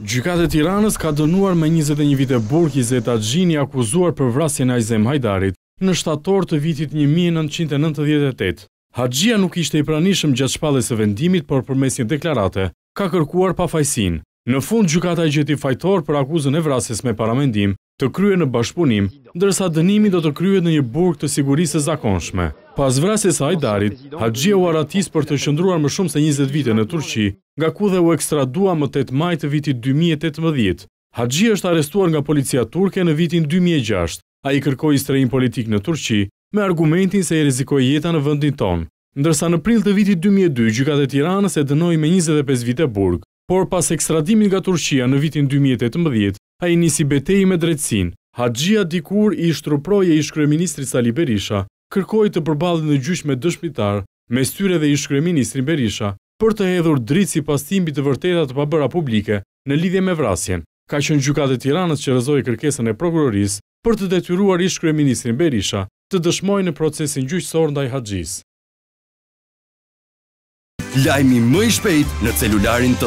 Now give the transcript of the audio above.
Gjykatë e Tiranës ka dënuar me 21 vite burg Izeta Gjini akuzuar për vrasjen a Ajzem Hajdarit në shtator të vitit 1998. Hadjia nuk ishte i pranishëm gjatë shpallës e vendimit, por për mes një deklarate, ka kërkuar pa fajsin. Në fund, gjukata i gjeti fajtor për akuzën e vrasjes me paramendim të krye në bashkëpunim, ndërsa dënimi do të krye në një burg të sigurisë e zakonshme. Pas vrasjes a i darit, Hadjia u aratis për të shëndruar më shumë se 20 vite në Turqi, nga ku dhe u ekstradua më 8 maj të vitit 2018. Haji është arestuar nga policia turke në vitin 2006, a i kërkoj strejnë politik në Turqi me argumentin se i rezikoj jeta në vëndin tonë. Ndërsa në prill të vitit 2002, gjykat e tiranës e dënoj me 25 vite burg, por pas ekstradimin nga Turqia në vitin 2018, a i nisi betej me drejtsin. Hadjia dikur i shtruproj e ishkre ministri Sali Berisha, kërkoj të përbalin në gjysh me dëshmitar, me styre dhe ishkre ministri Berisha, për të hedhur dritë si pastimbi të vërtetat të pabëra publike në lidhje me vrasjen. Ka qënë gjukatë e tiranës që rëzoj kërkesën e prokuroris për të detyruar ishkre ministrin Berisha të dëshmojë në procesin gjyqësor ndaj haqgjisë. Lajmi më i shpejt në celularin